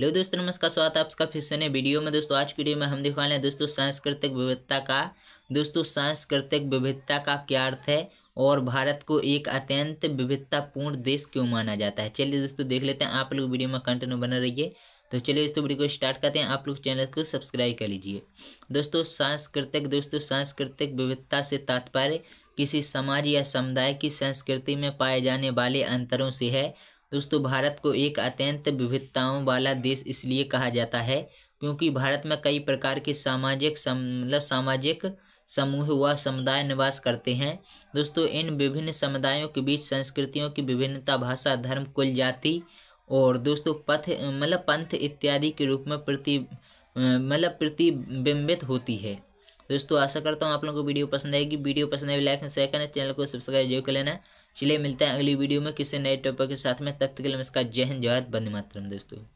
hello दोस्तों नमस्कार स्वागत है आपका फिर से नए वीडियो में दोस्तों आज की वीडियो में हम दिखाने हैं दोस्तों सांस्कृतिक विविधता का दोस्तों सांस्कृतिक विविधता का क्या अर्थ है और भारत को एक अत्यंत विविधतापूर्ण देश क्यों माना जाता है चलिए दोस्तों देख लेते हैं आप लोग वीडियो में कंटिन्यू बना रहिए तो चलिए दोस्तों वीडियो को स्टार्ट करते हैं आप लोग चैनल को सब्सक्राइब कर लीजिए दोस्तों सांस्कृतिक दोस्तों सांस्कृतिक विविधता से तात्पर्य किसी समाज या समुदाय की संस्कृति में पाए जाने वाले अंतरों से है दोस्तों भारत को एक अत्यंत विविधताओं वाला देश इसलिए कहा जाता है क्योंकि भारत में कई प्रकार के सामाजिक मतलब सामाजिक समूह व समुदाय निवास करते हैं दोस्तों इन विभिन्न समुदायों के बीच संस्कृतियों की विभिन्नता भाषा धर्म कुल जाति और दोस्तों पथ मतलब पंथ इत्यादि के रूप में प्रति मतलब प्रतिबिंबित होती है दोस्तों आशा करता हूँ आप लोगों को वीडियो पसंद आएगी वीडियो पसंद आए तो लाइक शेयर करना चैनल को सब्सक्राइब जरूर कर लेना चलिए मिलते हैं अगली वीडियो में किसी नए टॉपिक के साथ में तब तक के लिए इसका जय हिंद जय भारत बंद मातरम दोस्तों